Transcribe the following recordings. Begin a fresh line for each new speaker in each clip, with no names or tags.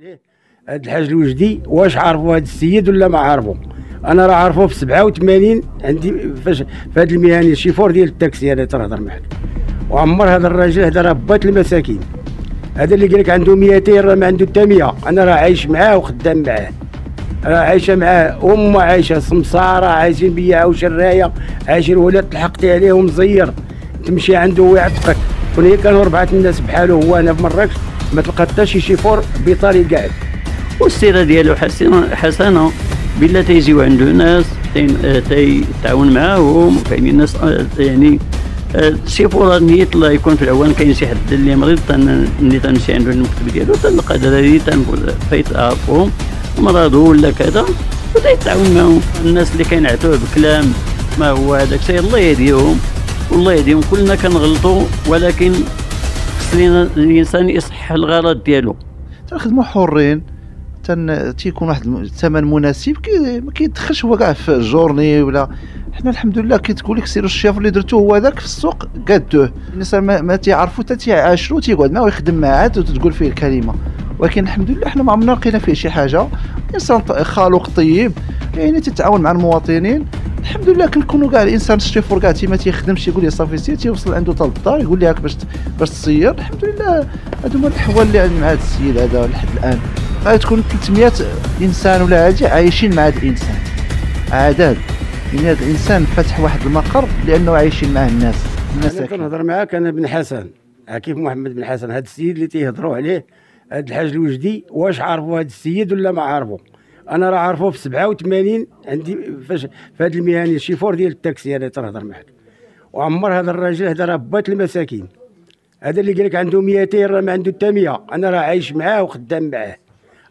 عليه هاد الحاج الوجدي واش عرفوا هاد السيد ولا ما عرفوا انا راه عرفوا في 87 عندي فاش في هاد المهنه شيفور ديال التاكسي انا تنهضر معاك وعمر هذا الراجل هذا راه بات المساكين هذا اللي قال لك عنده 200 راه ما عنده حتى 100 انا راه عايش معاه وخدام معاه راه عايشه معاه امه عايشه سمساره عايشين بيا وشرايه عايشين ولاد لحقتي عليهم زير تمشي عنده ويعتقك كون هي كانوا اربعه الناس بحاله هو انا في مراكش ما تلقى حتى شي شيفور بيطالي قاعد
والسيره ديالو حسن حسنه بلا تيجيو عنده ناس آه، تيتعاون معاهم كاينين الناس آه، يعني آه، فورا نيت الله يكون في العوان كاين شي حد اللي مريض ملي تنمشي عنده المكتب ديالو تنلقى دراري تنقول تيتعرفهم مرضو ولا كذا وتيتعاون معاهم الناس اللي كينعتوه بكلام ما هو هذاك الشيء الله يهديهم والله يهديهم كلنا كنغلطوا ولكن الانسان يصحح الغلط ديالو
تنخدمو حرين تن تيكون واحد الثمن مناسب كي ما كيدخلش هو كاع في الجورني ولا حنا الحمد لله كي تقول لك سير الشيف اللي درتو هو ذاك في السوق قادوه الانسان ما, ما تيعرفو حتى تيعاشرو تيقعد معاه ويخدم معاه وتقول فيه الكلمه ولكن الحمد لله حنا ما عمرنا لقينا فيه شي حاجه انسان خالق طيب يعني تتعاون مع المواطنين الحمد لله كنكونوا كاع الانسان الشيفور كاع تي ما تيخدمش يقول لي صافي سير تيوصل عنده تال الدار يقول لي هاك باش باش تصير الحمد لله هادو هما الاحوال اللي عندنا مع هذا السيد هذا لحد الان غتكون 300 انسان ولا عادي عايشين مع هذا الانسان عدد يعني هذا الانسان فتح واحد المقر لانه عايشين معاه الناس
الناس انا كنهضر معاك انا بن حسن كيف محمد بن حسن هذا السيد اللي تيهضروا عليه هذا الحاج الوجدي واش عارفوا هذا السيد ولا ما عارفوا انا راه عارفه في 87 عندي فاش في هذه المهنه شيفور ديال التاكسي هذا تنهضر معاك وعمر هذا الراجل هذا راه بات المساكين هذا اللي قال لك عنده 200 راه ما عنده حتى 100 انا راه عايش معاه وخدام معاه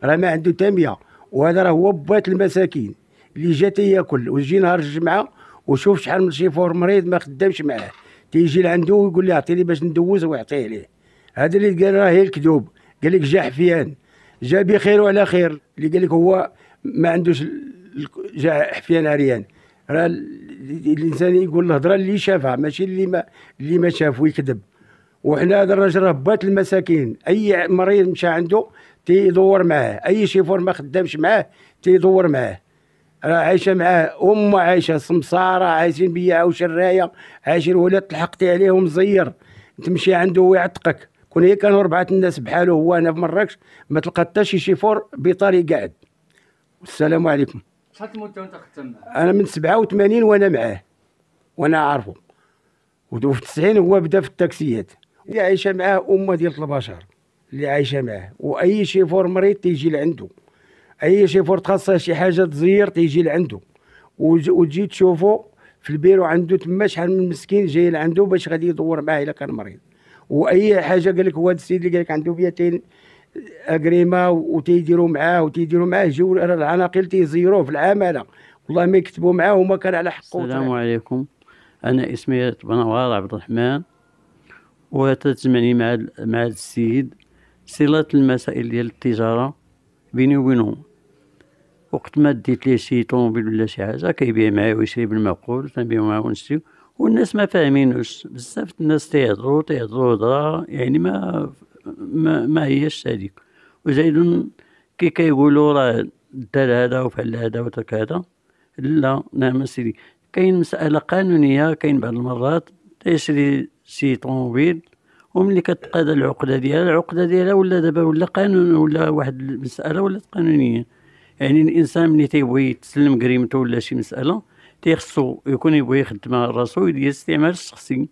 راه ما عنده حتى 100 وهذا راه هو بات المساكين اللي جا تياكل ويجي نهار الجمعه وشوف شحال من شيفور مريض ما خدامش معاه تيجي لعنده ويقول لي اعطيني باش ندوز ويعطيه ليه هذا اللي قال راه هي الكذوب قال لك جا حفيان جا بخير وعلى خير اللي قال لك هو ما عندوش جا حفيان عريان راه الانسان يقول الهضره اللي شافها ماشي اللي ما اللي ما شاف ويكذب وحنا هذا الراجل راه بات المساكين اي مريض مشى عنده تيدور معاه اي شيفور ما خدامش معاه تيدور معاه راه عايشه معاه امه عايشه سمساره عايشين بيا وشرايه عايشين ولا تلحقتي عليهم زير تمشي عنده ويعتقك كون هي كانوا اربعه الناس بحاله هو انا في مراكش ما تلقى حتى شي شيفور بيطاري قاعد السلام عليكم شحال المده وانت خدام معاه انا من 87 وانا معاه وانا عارفه وفي 90 هو بدا في التاكسيات اللي عايشه معاه امه ديال البشر اللي عايشه معاه واي شيفور مريض تيجي لعنده اي شيفور تخصها شي حاجه تزير تيجي لعنده وتجي تشوفو في البيرو عنده تما شحال من مسكين جاي لعنده باش غادي يدور معاه الا كان مريض واي حاجه قال لك هو السيد اللي قال لك عنده بيتين اكريما وتيديروا معاه وتيديروا معاه جو العناقل تيزيروه في العماله والله ما يكتبوا معاه وما كان على حقه السلام
عليكم انا اسمي بنوار عبد الرحمن وتتزمني مع مع السيد صله المسائل ديال التجاره بيني وبينهم وقت ما ديت ليه شي طوموبيل ولا شي حاجه كيبيع معايا ويشري بالمعقول تنبيع معاه ونشري والناس ما فاهمينوش بزاف الناس تيهضروا تيهضروا هضره يعني ما ما, ما هيش هذيك وزائد كي كيقولوا راه دار هذا وفعل هذا وترك هذا لا نعم سيدي كاين مسألة قانونية كاين بعض المرات تيشري شي طوموبيل وملي كتقاد العقدة ديالها العقدة ديالها ولا دابا ولا قانون ولا واحد المسألة ولات قانونية يعني الإنسان ملي تيبغي يتسلم كريمته ولا شي مسألة تيخصو خصو يكون يبغي يخدم راسو يدير الاستعمال الشخصي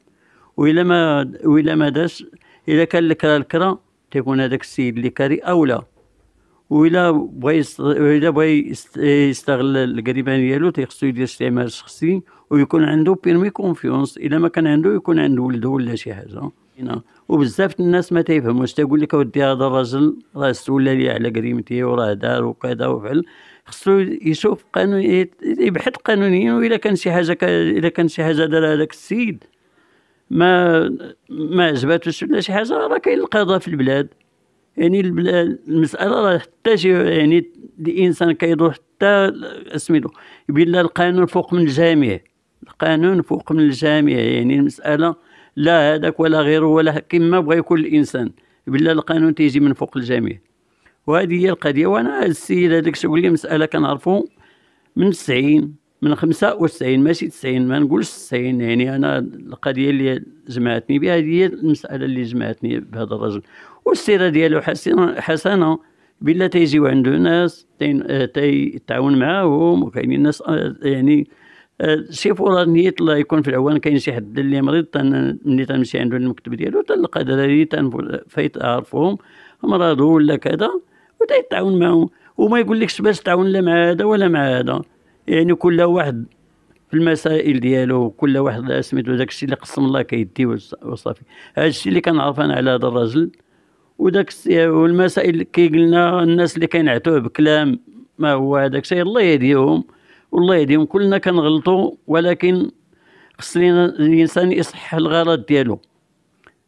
وإلا ما وإلا ما داش إلا كان الكرا الكرا تيكون هذاك السيد اللي كاري أولى وإلا بغا يست... إلا بغا يستغل القريبان ديالو تيخصو يدير استعمال شخصي ويكون عنده بيرمي كونفيونس إلا ما كان عنده يكون عنده ولدو ولا شي حاجة وبزاف الناس ما تيفهموش تيقول لك اودي هذا الراجل راه استولى لي على و وراه دار وكذا وفعل خصو يشوف قانون يبحث قانونيا واذا كان شي حاجه اذا كان شي حاجه دار هذاك السيد ما ما عجباتوش ولا شي حاجه راه كاين القضاء في البلاد يعني البلاد المساله راه حتى شي يعني الانسان كيدور حتى اسميتو بلا القانون فوق من الجميع القانون فوق من الجميع يعني المساله لا هذاك ولا غيره ولا كما بغى يكون الانسان بلا القانون تيجي من فوق الجميع وهذه هي القضيه وانا السيد هذاك شو لي مساله كنعرفو من 90 من 95 ماشي 90 ما نقولش 90 يعني انا القضيه اللي جمعتني بها هي المساله اللي جمعتني بهذا الرجل والسيره ديالو حسنه حسنه بلا تيجيو عنده ناس تيتعاون معاهم وكاينين ناس آه، يعني آه، شي فرص نيت الله يكون في العوان كاين شي حد اللي مريض ملي تنمشي عنده المكتب ديالو تلقى دراري فايت اعرفهم مرضوا ولا كذا ودا يتعاون معهم وما يقولكش باش تعاون لا مع هذا ولا مع هذا يعني كل واحد في المسائل ديالو كل واحد سميتو داك الشيء اللي قسم الله كيدي وصافي هذا الشيء اللي كنعرف انا على هذا الرجل وداك والمسائل قلنا الناس اللي كينعتوه بكلام ما هو هذاك الشيء الله يهديهم والله يهديهم كلنا كنغلطوا ولكن خص الانسان يصحح الغلط ديالو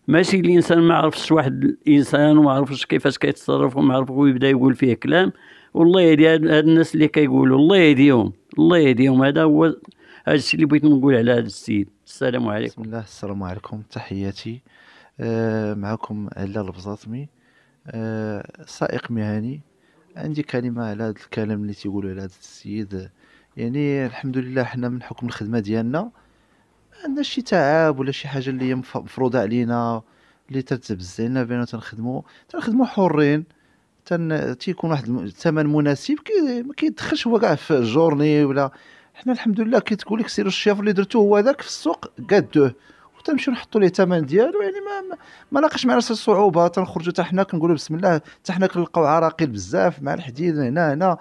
ماشي الانسان ما عرفش واحد الانسان وما عرفش كيفاش كيتصرف وما عرف ويبدا يقول فيه كلام والله يهدي هاد الناس اللي كيقولوا الله يهديهم الله يهديهم هذا هو
هذا الشيء اللي بغيت نقول على هذا السيد السلام عليكم بسم الله السلام عليكم تحياتي آه معكم هلال البزاطمي آه سائق مهني عندي كلمة على هذا الكلام اللي تيقولوا على هذا السيد يعني الحمد لله حنا من حكم الخدمة ديالنا ما شي تعاب ولا شي حاجه اللي هي مفروضه علينا اللي تتبز علينا بان تنخدموا تنخدموا حرين تن... تيكون واحد الثمن مناسب كي ما كيدخلش هو كاع في الجورني ولا حنا الحمد لله كي تقول لك سير الشيف اللي درتو هو هذاك في السوق كادوه حتى نحطوا ليه الثمن ديالو يعني ما ما ناقش معنا الصعوبه تنخرجوا حتى حنا كنقولوا بسم الله حتى حنا كنلقاو عراقيل بزاف مع الحديد هنا هنا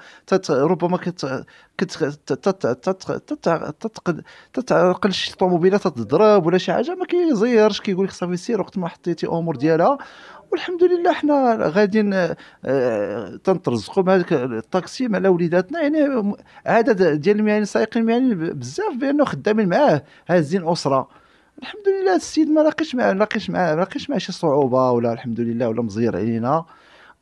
ربما كت تتعقل شي طوموبيله تضرب ولا شي حاجه ما كيزيرش كيقول لك صافي سير وقت ما حطيتي امور ديالها والحمد لله حنا غاديين آه، تنترزقوا بهذاك الطاكسي مع وليداتنا يعني عدد ديال المهنيين السائقين المهنيين بزاف بانه خدامين معاه هازين اسره الحمد لله السيد ما لاقيش مع لاقيش مع لاقيش مع شي صعوبه ولا الحمد لله ولا مزير علينا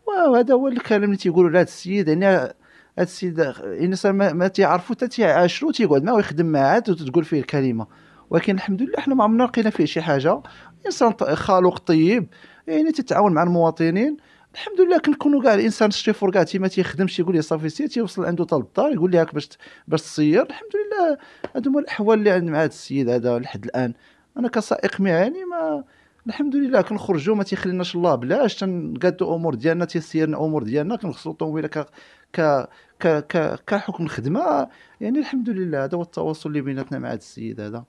وهذا هو الكلام اللي تيقولوا لهاد السيد يعني هاد السيد يعني الانسان ما, ما تيعرفو حتى تيعاشرو تيقعد معاه ويخدم معاه وتقول فيه الكلمه ولكن الحمد لله حنا ما عمرنا لقينا فيه شي حاجه انسان خالق طيب يعني تتعاون مع المواطنين الحمد لله كنكونوا كاع الانسان الشيفور كاع تي ما تيخدمش يقول لي صافي سير تيوصل عنده طلب الدار يقول هاك باش باش تصير الحمد لله هادو هما الاحوال اللي عند مع هذا السيد هذا لحد الان انا كسائق معاني ما الحمد لله كنخرجوا ما تيخليناش الله بلاش تنقادوا امور ديالنا تيسيرنا امور ديالنا كنغسلوا الطوموبيله ك ك ك كحكم الخدمه يعني الحمد لله هذا هو التواصل اللي بيناتنا مع هذا السيد هذا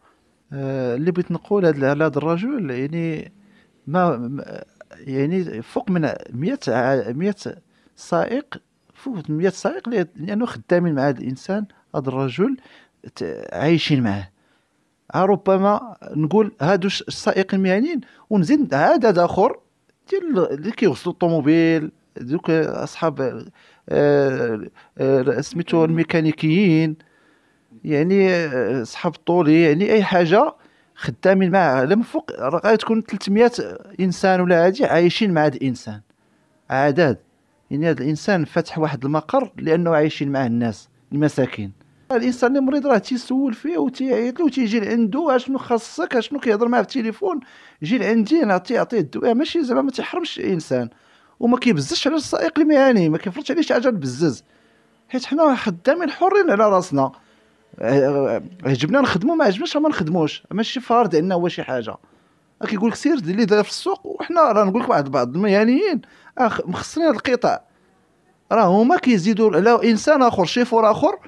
آه اللي بغيت نقول هذا هذا الرجل يعني ما يعني فوق من 100 100 سائق فوق 100 سائق لانه خدامين مع هذا الانسان هذا الرجل عايشين معاه ربما نقول هادو السائقين المهنيين ونزيد عدد اخر ديال اللي كيوصلوا الطوموبيل دوك اصحاب آه، آه، سميتو الميكانيكيين يعني آه، اصحاب الطولي يعني اي حاجه خدامين معها لما فوق غتكون 300 انسان ولا عادي عايشين مع هذا الانسان عدد يعني هذا الانسان فتح واحد المقر لانه عايشين مع الناس المساكين الانسان اللي مريض راه تيسول فيه وتيعيط له وتيجي لعندو اشنو خاصك اشنو كيهضر معاه في التليفون جي لعندي انا تيعطيه الدواء ماشي زعما ما تيحرمش الانسان وما كيبزش على السائق اللي ما كيفرضش عليه شي حاجه تبزز حيت حنا خدامين حرين على راسنا عجبنا آه، آه، نخدمو ما عجبناش ما نخدموش ماشي فارض عندنا هو شي حاجه كيقول لك سير اللي داير في السوق وحنا راه نقول لك واحد بعض المهنيين مخصرين هاد القطاع راه هما كيزيدوا على انسان اخر شيفور اخر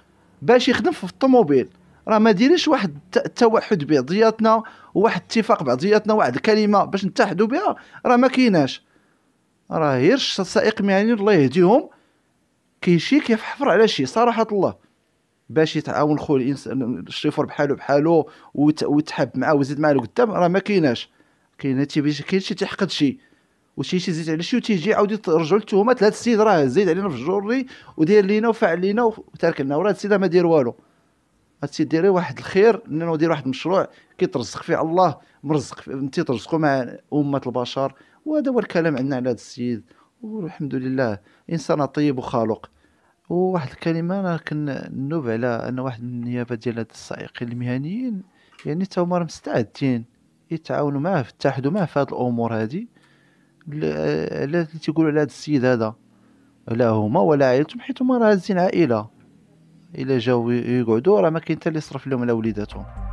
باش يخدم في الطوموبيل راه ما ديريش واحد التوحد بعضياتنا وواحد الاتفاق بعضياتنا واحد الكلمه باش نتحدوا بها راه ما كايناش راه غير السائق مهنيين الله يهديهم كيشي حفر على شي صراحه الله باش يتعاون خو الانسان الشيفور بحالو بحالو ويتحب معاه ويزيد معاه لقدام راه ما كايناش كاين تيبي كاين شي تيحقد شي وشي شي زيت على شي وتيجي عاود يرجعوا للتهمات هذا السيد راه زيد علينا في الجوري وداير لينا وفعل لينا وترك لنا وراه السيد ما دير والو السيد داير واحد الخير انه داير واحد المشروع كيترزق فيه الله مرزق فيه انت ترزقوا مع امه البشر وهذا هو الكلام عندنا على هذا السيد والحمد لله انسان طيب وخالق وواحد الكلمه انا كنوب على ان واحد من النيابه ديال هاد السائقين المهنيين يعني تا هما مستعدين يتعاونوا معاه في معاه في هاد الامور هادي لا تيقولوا على هذا السيد هذا لا هما ولا عائلتهم حيت هما راه هازين عائله الا جاو يقعدوا راه ما كاين حتى اللي يصرف لهم على وليداتهم